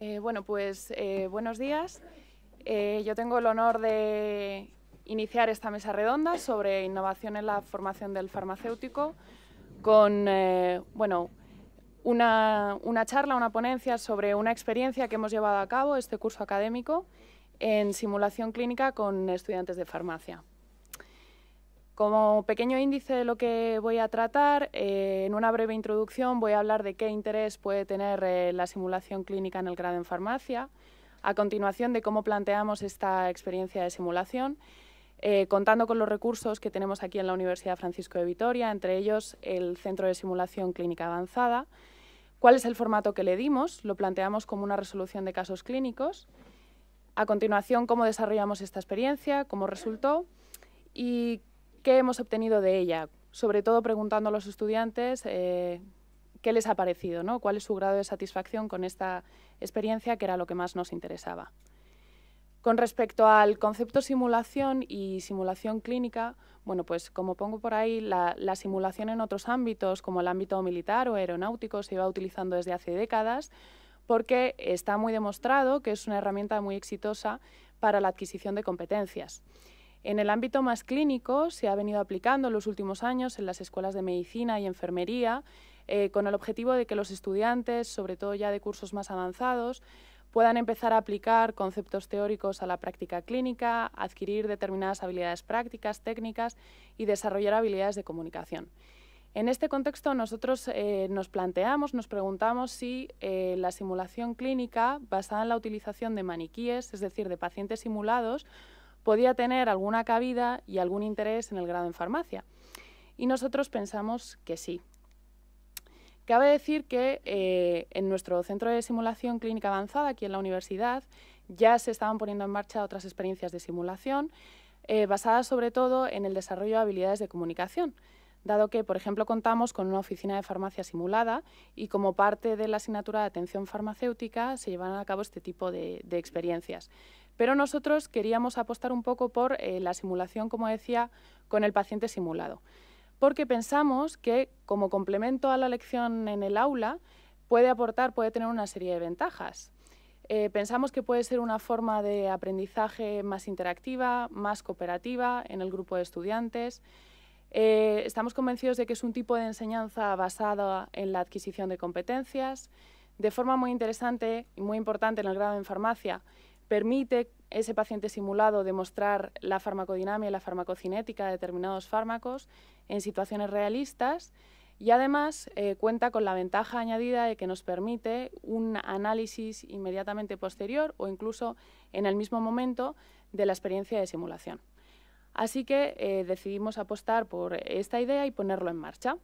Eh, bueno, pues eh, buenos días. Eh, yo tengo el honor de iniciar esta mesa redonda sobre innovación en la formación del farmacéutico con bueno, una, charla, una ponencia sobre una experiencia que hemos llevado a cabo este curso académico en simulación clínica con estudiantes de farmacia. Como pequeño índice de lo que voy a tratar, eh, en una breve introducción voy a hablar de qué interés puede tener eh, la simulación clínica en el grado en farmacia, a continuación de cómo planteamos esta experiencia de simulación, eh, contando con los recursos que tenemos aquí en la Universidad Francisco de Vitoria, entre ellos el Centro de Simulación Clínica Avanzada. ¿Cuál es el formato que le dimos? Lo planteamos como una resolución de casos clínicos. A continuación, cómo desarrollamos esta experiencia, cómo resultó y ¿Qué hemos obtenido de ella? Sobre todo preguntando a los estudiantes eh, qué les ha parecido, ¿no? cuál es su grado de satisfacción con esta experiencia, que era lo que más nos interesaba. Con respecto al concepto simulación y simulación clínica, bueno, pues como pongo por ahí, la, la, simulación en otros ámbitos, como el ámbito militar o aeronáutico, se iba utilizando desde hace décadas, porque está muy demostrado que es una herramienta muy exitosa para la adquisición de competencias. En el ámbito más clínico se ha venido aplicando en los últimos años en las escuelas de medicina y enfermería eh, con el objetivo de que los estudiantes, sobre todo ya de cursos más avanzados, puedan empezar a aplicar conceptos teóricos a la práctica clínica, adquirir determinadas habilidades prácticas, técnicas y desarrollar habilidades de comunicación. En este contexto nosotros eh, nos planteamos, nos preguntamos si eh, la simulación clínica basada en la utilización de maniquíes, es decir, de pacientes simulados, podía tener alguna cabida y algún interés en el grado en farmacia. Y nosotros pensamos que sí. Cabe decir que eh, en nuestro centro de simulación clínica avanzada, aquí en la universidad, ya se estaban poniendo en marcha otras experiencias de simulación, eh, basadas sobre todo en el desarrollo de habilidades de comunicación dado que, por ejemplo, contamos con una oficina de farmacia simulada y como parte de la asignatura de atención farmacéutica se llevan a cabo este tipo de experiencias. Pero nosotros queríamos apostar un poco por eh, la simulación, como decía, con el paciente simulado, porque pensamos que como complemento a la lección en el aula puede aportar, puede tener una serie de ventajas. Eh, pensamos que puede ser una forma de aprendizaje más interactiva, más cooperativa en el grupo de estudiantes. Eh, estamos convencidos de que es un tipo de enseñanza basada en la adquisición de competencias. De forma muy interesante y muy importante en el grado en farmacia, permite ese paciente simulado demostrar la farmacodinamia y la farmacocinética de determinados fármacos en situaciones realistas y además eh, cuenta con la ventaja añadida de que nos permite un análisis inmediatamente posterior o incluso en el mismo momento de la experiencia de simulación. Así que eh, decidimos apostar por esta idea y ponerlo en marcha.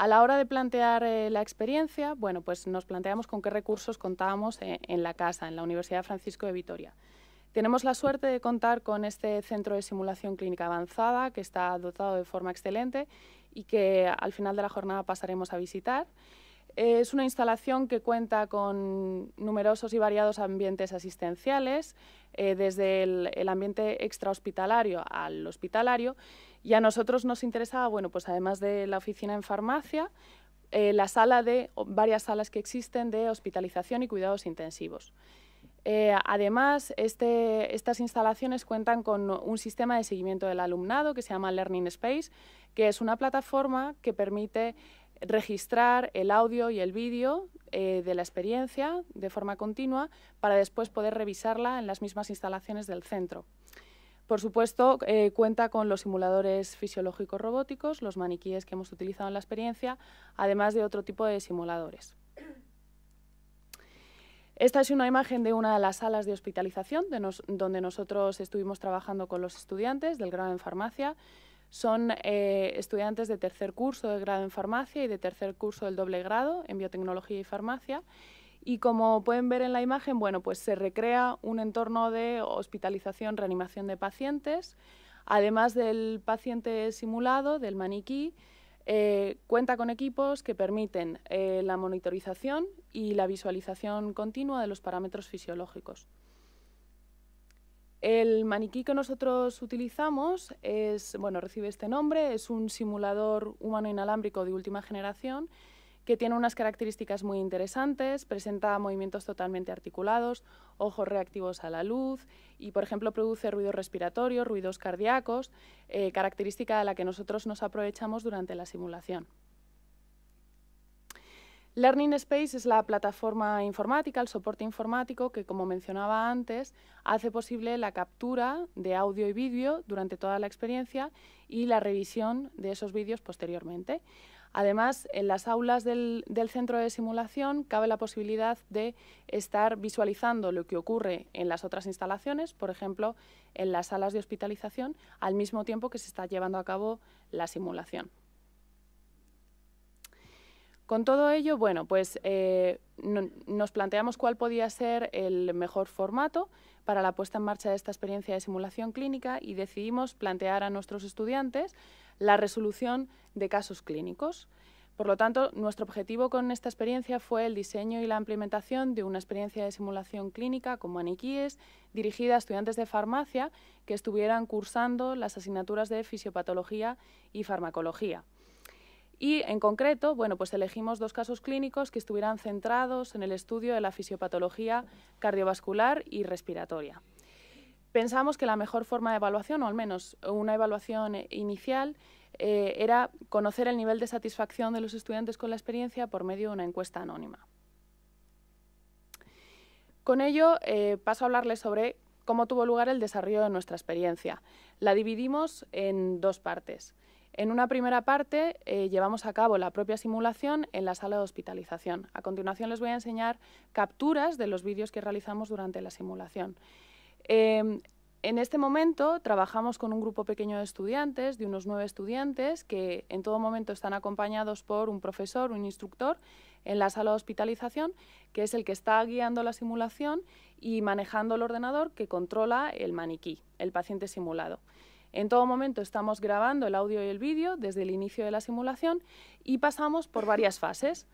A la hora de plantear eh, la experiencia, bueno, pues nos planteamos con qué recursos contábamos eh, en la casa, en la Universidad Francisco de Vitoria. Tenemos la suerte de contar con este centro de simulación clínica avanzada que está dotado de forma excelente y que al final de la jornada pasaremos a visitar. Es una instalación que cuenta con numerosos y variados ambientes asistenciales, eh, desde el, ambiente extrahospitalario al hospitalario. Y a nosotros nos interesaba, bueno, pues además de la oficina en farmacia, eh, la sala de varias salas que existen de hospitalización y cuidados intensivos. Eh, además, este, estas instalaciones cuentan con un sistema de seguimiento del alumnado que se llama Learning Space, que es una plataforma que permite registrar el audio y el vídeo eh, de la experiencia de forma continua para después poder revisarla en las mismas instalaciones del centro. Por supuesto, eh, cuenta con los simuladores fisiológicos robóticos, los maniquíes que hemos utilizado en la experiencia, además de otro tipo de simuladores. Esta es una imagen de una de las salas de hospitalización donde nosotros estuvimos trabajando con los estudiantes del grado en farmacia. Son eh, estudiantes de tercer curso de grado en farmacia y de tercer curso del doble grado en biotecnología y farmacia. Y como pueden ver en la imagen, pues se recrea un entorno de hospitalización, reanimación de pacientes. Además del paciente simulado, del maniquí, eh, cuenta con equipos que permiten eh, la monitorización y la visualización continua de los parámetros fisiológicos. El maniquí que nosotros utilizamos es, bueno, recibe este nombre, es un simulador humano inalámbrico de última generación que tiene unas características muy interesantes, presenta movimientos totalmente articulados, ojos reactivos a la luz y, por ejemplo, produce ruidos respiratorios, ruidos cardíacos, eh, característica de la que nosotros nos aprovechamos durante la simulación. Learning Space es la plataforma informática, el soporte informático que, como mencionaba antes, hace posible la captura de audio y vídeo durante toda la experiencia y la revisión de esos vídeos posteriormente. Además, en las aulas del, centro de simulación cabe la posibilidad de estar visualizando lo que ocurre en las otras instalaciones, por ejemplo, en las salas de hospitalización, al mismo tiempo que se está llevando a cabo la simulación. Con todo ello, bueno, pues eh, nos planteamos cuál podía ser el mejor formato para la puesta en marcha de esta experiencia de simulación clínica y decidimos plantear a nuestros estudiantes la resolución de casos clínicos. Por lo tanto, nuestro objetivo con esta experiencia fue el diseño y la implementación de una experiencia de simulación clínica con maniquíes dirigida a estudiantes de farmacia que estuvieran cursando las asignaturas de fisiopatología y farmacología. Y en concreto, bueno, pues elegimos dos casos clínicos que estuvieran centrados en el estudio de la fisiopatología cardiovascular y respiratoria. Pensamos que la mejor forma de evaluación, o al menos una evaluación inicial, eh, era conocer el nivel de satisfacción de los estudiantes con la experiencia por medio de una encuesta anónima. Con ello, eh, paso a hablarles sobre cómo tuvo lugar el desarrollo de nuestra experiencia. La dividimos en dos partes. En una primera parte eh, llevamos a cabo la propia simulación en la sala de hospitalización. A continuación les voy a enseñar capturas de los vídeos que realizamos durante la simulación. Em, en este momento trabajamos con un grupo pequeño de estudiantes, de unos nueve estudiantes, que en todo momento están acompañados por un profesor, un instructor, en la sala de hospitalización, que es el que está guiando la simulación y manejando el ordenador que controla el maniquí, el paciente simulado. En todo momento estamos grabando el audio y el vídeo desde el inicio de la simulación y pasamos por varias fases.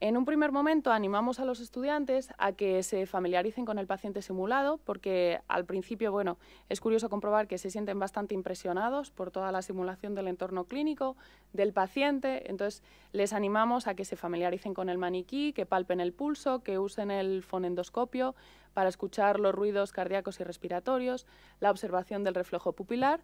En un primer momento animamos a los estudiantes a que se familiaricen con el paciente simulado porque al principio, bueno, es curioso comprobar que se sienten bastante impresionados por toda la simulación del entorno clínico, del paciente, entonces les animamos a que se familiaricen con el maniquí, que palpen el pulso, que usen el fonendoscopio para escuchar los ruidos cardíacos y respiratorios, la observación del reflejo pupilar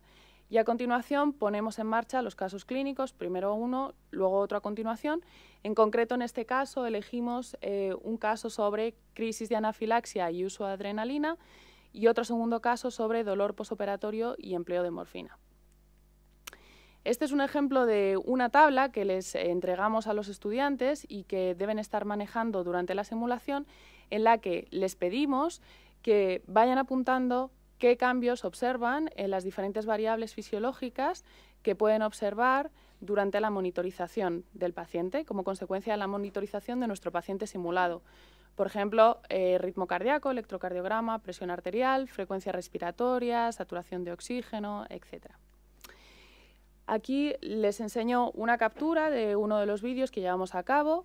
y a continuación ponemos en marcha los casos clínicos, primero uno, luego otro a continuación. En concreto, en este caso, elegimos eh, un caso sobre crisis de anafilaxia y uso de adrenalina y otro segundo caso sobre dolor posoperatorio y empleo de morfina. Este es un ejemplo de una tabla que les entregamos a los estudiantes y que deben estar manejando durante la simulación en la que les pedimos que vayan apuntando qué cambios observan en las diferentes variables fisiológicas que pueden observar durante la monitorización del paciente, como consecuencia de la monitorización de nuestro paciente simulado. Por ejemplo, eh, ritmo cardíaco, electrocardiograma, presión arterial, frecuencia respiratoria, saturación de oxígeno, etc. Aquí les enseño una captura de uno de los vídeos que llevamos a cabo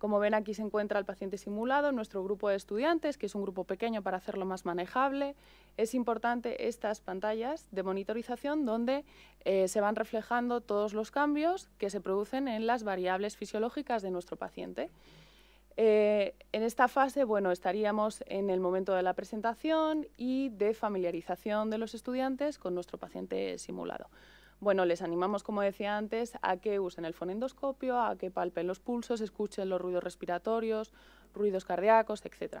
como ven aquí se encuentra el paciente simulado, nuestro grupo de estudiantes, que es un grupo pequeño para hacerlo más manejable. Es importante estas pantallas de monitorización donde eh, se van reflejando todos los cambios que se producen en las variables fisiológicas de nuestro paciente. Eh, en esta fase, bueno, estaríamos en el momento de la presentación y de familiarización de los estudiantes con nuestro paciente simulado. Bueno, les animamos, como decía antes, a que usen el fonendoscopio, a que palpen los pulsos, escuchen los ruidos respiratorios, ruidos cardíacos, etc.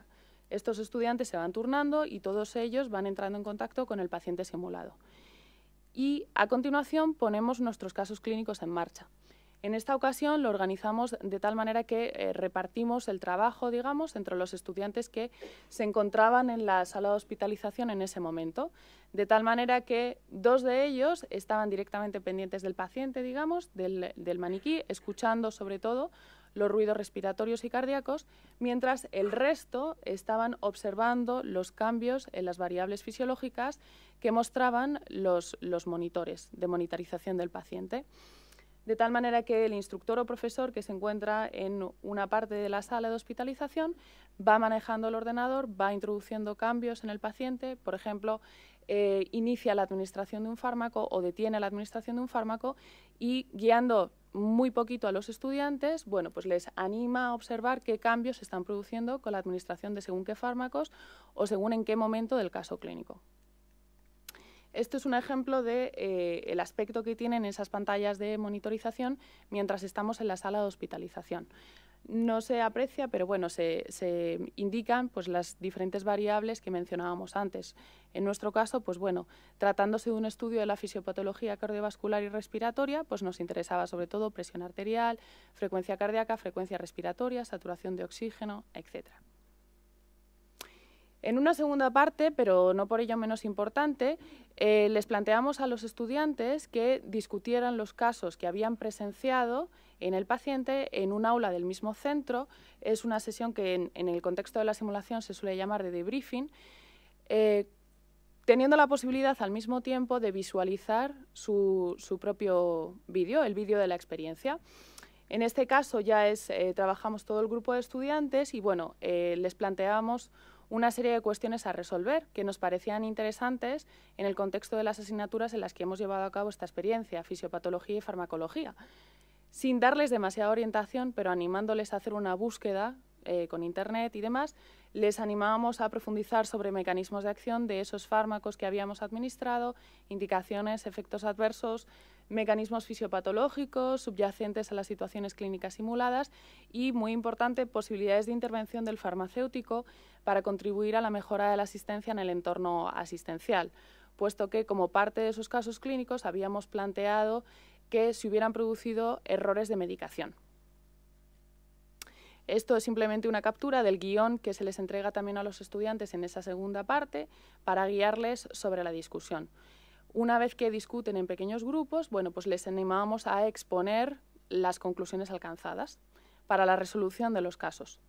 Estos estudiantes se van turnando y todos ellos van entrando en contacto con el paciente simulado. Y a continuación ponemos nuestros casos clínicos en marcha. En esta ocasión lo organizamos de tal manera que eh, repartimos el trabajo, digamos, entre los estudiantes que se encontraban en la sala de hospitalización en ese momento, de tal manera que dos de ellos estaban directamente pendientes del paciente, digamos, del, maniquí, escuchando sobre todo los ruidos respiratorios y cardíacos, mientras el resto estaban observando los cambios en las variables fisiológicas que mostraban los monitores de monitorización del paciente de tal manera que el instructor o profesor que se encuentra en una parte de la sala de hospitalización va manejando el ordenador, va introduciendo cambios en el paciente, por ejemplo, eh, inicia la administración de un fármaco o detiene la administración de un fármaco y guiando muy poquito a los estudiantes, bueno, pues les anima a observar qué cambios se están produciendo con la administración de según qué fármacos o según en qué momento del caso clínico. Esto es un ejemplo del de, eh, el aspecto que tienen esas pantallas de monitorización mientras estamos en la sala de hospitalización. No se aprecia, pero bueno, se, indican pues, las diferentes variables que mencionábamos antes. En nuestro caso, pues bueno, tratándose de un estudio de la fisiopatología cardiovascular y respiratoria, pues nos interesaba sobre todo presión arterial, frecuencia cardíaca, frecuencia respiratoria, saturación de oxígeno, etcétera. En una segunda parte, pero no por ello menos importante, eh, les planteamos a los estudiantes que discutieran los casos que habían presenciado en el paciente en un aula del mismo centro. Es una sesión que en, el contexto de la simulación se suele llamar de debriefing, eh, teniendo la posibilidad al mismo tiempo de visualizar su, propio vídeo, el vídeo de la experiencia. En este caso ya es, eh, trabajamos todo el grupo de estudiantes y bueno, les planteamos una serie de cuestiones a resolver que nos parecían interesantes en el contexto de las asignaturas en las que hemos llevado a cabo esta experiencia, fisiopatología y farmacología, sin darles demasiada orientación, pero animándoles a hacer una búsqueda eh, con Internet y demás, les animábamos a profundizar sobre mecanismos de acción de esos fármacos que habíamos administrado, indicaciones, efectos adversos, mecanismos fisiopatológicos subyacentes a las situaciones clínicas simuladas y, muy importante, posibilidades de intervención del farmacéutico para contribuir a la mejora de la asistencia en el entorno asistencial, puesto que, como parte de esos casos clínicos, habíamos planteado que se hubieran producido errores de medicación. Esto es simplemente una captura del guión que se les entrega también a los estudiantes en esa segunda parte para guiarles sobre la discusión. Una vez que discuten en pequeños grupos, bueno, pues les animamos a exponer las conclusiones alcanzadas para la resolución de los casos.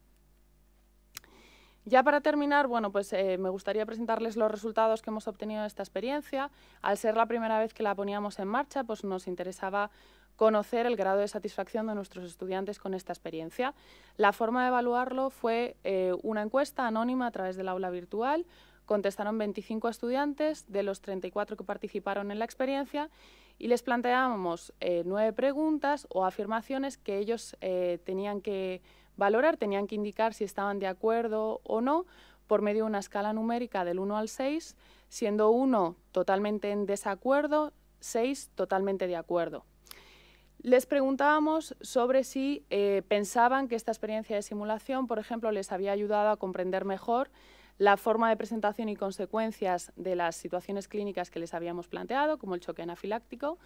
Ya para terminar, bueno, pues eh, me gustaría presentarles los resultados que hemos obtenido de esta experiencia. Al ser la primera vez que la poníamos en marcha, pues nos interesaba conocer el grado de satisfacción de nuestros estudiantes con esta experiencia. La forma de evaluarlo fue eh, una encuesta anónima a través del aula virtual. Contestaron 25 estudiantes de los 34 que participaron en la experiencia y les planteábamos eh, nueve preguntas o afirmaciones que ellos eh, tenían que valorar, tenían que indicar si estaban de acuerdo o no por medio de una escala numérica del 1 al 6, siendo 1 totalmente en desacuerdo, 6 totalmente de acuerdo. Les preguntábamos sobre si eh, pensaban que esta experiencia de simulación, por ejemplo, les había ayudado a comprender mejor la forma de presentación y consecuencias de las situaciones clínicas que les habíamos planteado, como el choque anafiláctico.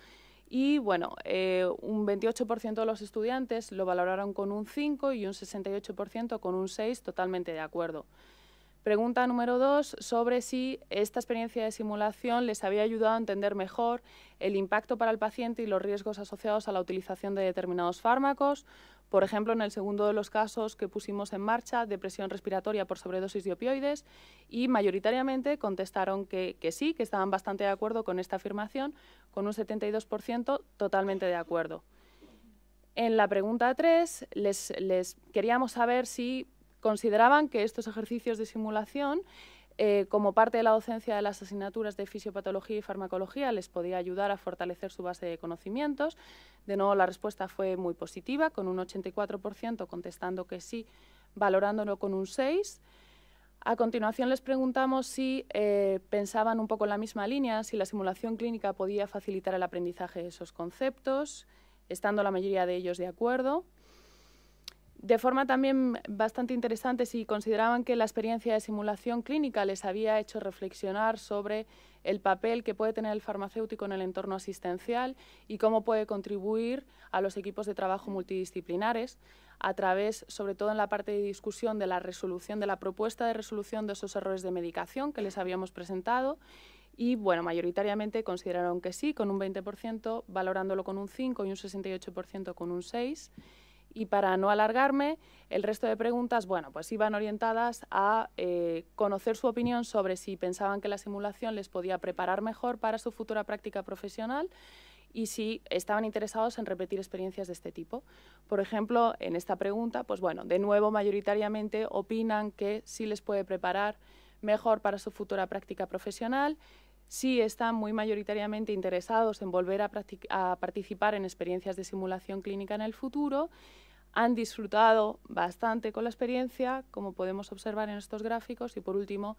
Y bueno, eh, un 28% de los estudiantes lo valoraron con un 5 y un 68% con un 6, totalmente de acuerdo. Pregunta número dos, sobre si esta experiencia de simulación les había ayudado a entender mejor el impacto para el paciente y los riesgos asociados a la utilización de determinados fármacos. Por ejemplo, en el segundo de los casos que pusimos en marcha, depresión respiratoria por sobredosis de opioides, y mayoritariamente contestaron que, sí, que estaban bastante de acuerdo con esta afirmación, con un 72% totalmente de acuerdo. En la pregunta tres, les queríamos saber si Consideraban que estos ejercicios de simulación eh, como parte de la docencia de las asignaturas de fisiopatología y farmacología, les podía ayudar a fortalecer su base de conocimientos. De nuevo, la respuesta fue muy positiva, con un 84% contestando que sí, valorándolo con un 6%. A continuación les preguntamos si eh, pensaban un poco en la misma línea, si la simulación clínica podía facilitar el aprendizaje de esos conceptos, estando la mayoría de ellos de acuerdo. De forma también bastante interesante, si consideraban que la experiencia de simulación clínica les había hecho reflexionar sobre el papel que puede tener el farmacéutico en el entorno asistencial y cómo puede contribuir a los equipos de trabajo multidisciplinares a través, sobre todo en la parte de discusión de la resolución, de la propuesta de resolución de esos errores de medicación que les habíamos presentado y bueno, mayoritariamente consideraron que sí, con un 20%, valorándolo con un 5 y un 68% con un 6%. Y para no alargarme, el resto de preguntas, bueno, pues iban orientadas a eh, conocer su opinión sobre si pensaban que la simulación les podía preparar mejor para su futura práctica profesional y si estaban interesados en repetir experiencias de este tipo. Por ejemplo, en esta pregunta, pues bueno, de nuevo mayoritariamente opinan que sí les puede preparar mejor para su futura práctica profesional, sí están muy mayoritariamente interesados en volver a, a, participar en experiencias de simulación clínica en el futuro han disfrutado bastante con la experiencia, como podemos observar en estos gráficos. Y por último,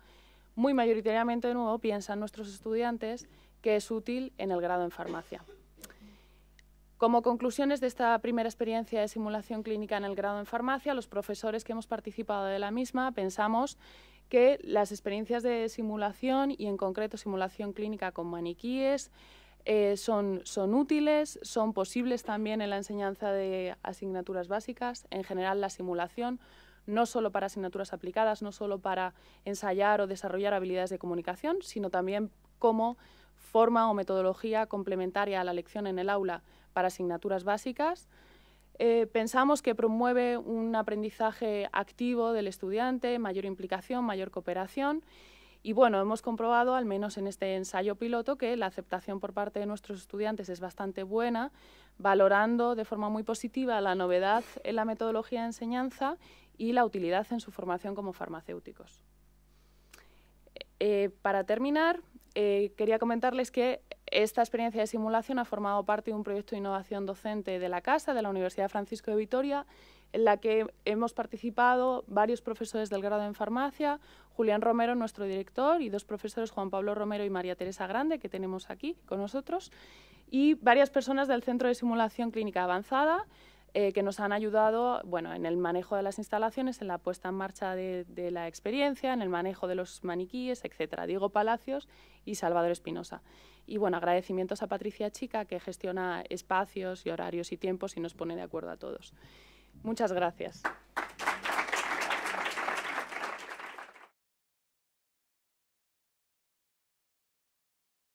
muy mayoritariamente de nuevo piensan nuestros estudiantes que es útil en el grado en farmacia. Como conclusiones de esta primera experiencia de simulación clínica en el grado en farmacia, los profesores que hemos participado de la misma pensamos que las experiencias de simulación y en concreto simulación clínica con maniquíes, eh, son, útiles, son posibles también en la enseñanza de asignaturas básicas, en general la simulación, no solo para asignaturas aplicadas, no solo para ensayar o desarrollar habilidades de comunicación, sino también como forma o metodología complementaria a la lección en el aula para asignaturas básicas. Eh, pensamos que promueve un aprendizaje activo del estudiante, mayor implicación, mayor cooperación y bueno, hemos comprobado, al menos en este ensayo piloto, que la aceptación por parte de nuestros estudiantes es bastante buena, valorando de forma muy positiva la novedad en la metodología de enseñanza y la utilidad en su formación como farmacéuticos. Eh, para terminar, eh, quería comentarles que esta experiencia de simulación ha formado parte de un proyecto de innovación docente de la Casa, de la Universidad Francisco de Vitoria, en la que hemos participado varios profesores del grado en farmacia, Julián Romero, nuestro director, y dos profesores, Juan Pablo Romero y María Teresa Grande, que tenemos aquí con nosotros, y varias personas del Centro de Simulación Clínica Avanzada, eh, que nos han ayudado bueno, en el manejo de las instalaciones, en la puesta en marcha de, la experiencia, en el manejo de los maniquíes, etc. Diego Palacios y Salvador Espinosa. Y bueno, agradecimientos a Patricia Chica, que gestiona espacios y horarios y tiempos y nos pone de acuerdo a todos. Muchas gracias.